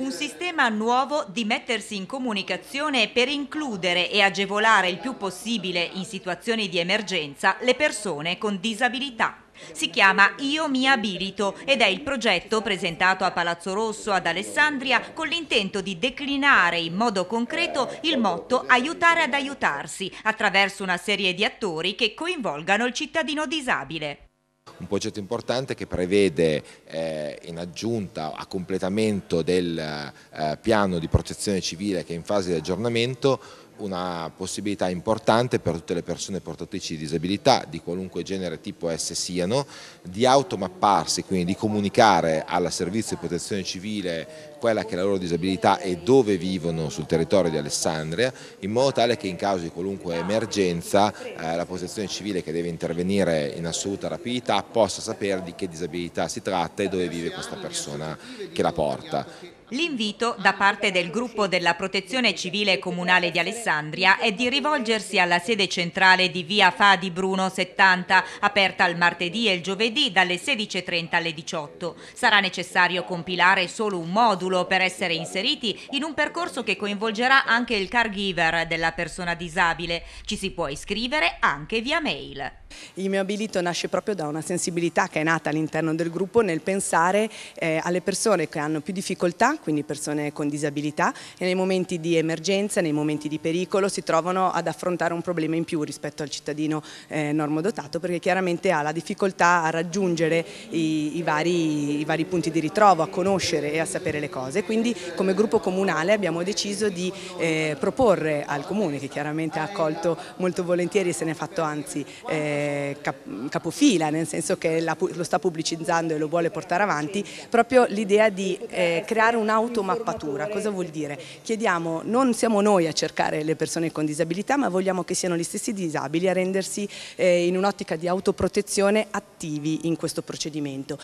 Un sistema nuovo di mettersi in comunicazione per includere e agevolare il più possibile in situazioni di emergenza le persone con disabilità. Si chiama Io mi abilito ed è il progetto presentato a Palazzo Rosso ad Alessandria con l'intento di declinare in modo concreto il motto aiutare ad aiutarsi attraverso una serie di attori che coinvolgano il cittadino disabile un progetto importante che prevede eh, in aggiunta a completamento del eh, piano di protezione civile che è in fase di aggiornamento una possibilità importante per tutte le persone portatrici di disabilità di qualunque genere tipo esse siano, di automapparsi, quindi di comunicare al servizio di protezione civile quella che è la loro disabilità e dove vivono sul territorio di Alessandria, in modo tale che in caso di qualunque emergenza eh, la protezione civile che deve intervenire in assoluta rapidità possa sapere di che disabilità si tratta e dove vive questa persona che la porta. L'invito da parte del gruppo della Protezione Civile Comunale di Alessandria è di rivolgersi alla sede centrale di via Fa di Bruno 70, aperta il martedì e il giovedì dalle 16.30 alle 18. Sarà necessario compilare solo un modulo per essere inseriti in un percorso che coinvolgerà anche il caregiver della persona disabile. Ci si può iscrivere anche via mail. Il mio abilito nasce proprio da una sensibilità che è nata all'interno del gruppo nel pensare eh, alle persone che hanno più difficoltà quindi persone con disabilità e nei momenti di emergenza, nei momenti di pericolo si trovano ad affrontare un problema in più rispetto al cittadino eh, normodotato perché chiaramente ha la difficoltà a raggiungere i, i, vari, i vari punti di ritrovo, a conoscere e a sapere le cose. Quindi come gruppo comunale abbiamo deciso di eh, proporre al Comune, che chiaramente ha accolto molto volentieri e se ne è fatto anzi eh, cap capofila, nel senso che la, lo sta pubblicizzando e lo vuole portare avanti, proprio l'idea di eh, creare un un'automappatura. Cosa vuol dire? Chiediamo, non siamo noi a cercare le persone con disabilità, ma vogliamo che siano gli stessi disabili a rendersi eh, in un'ottica di autoprotezione attivi in questo procedimento.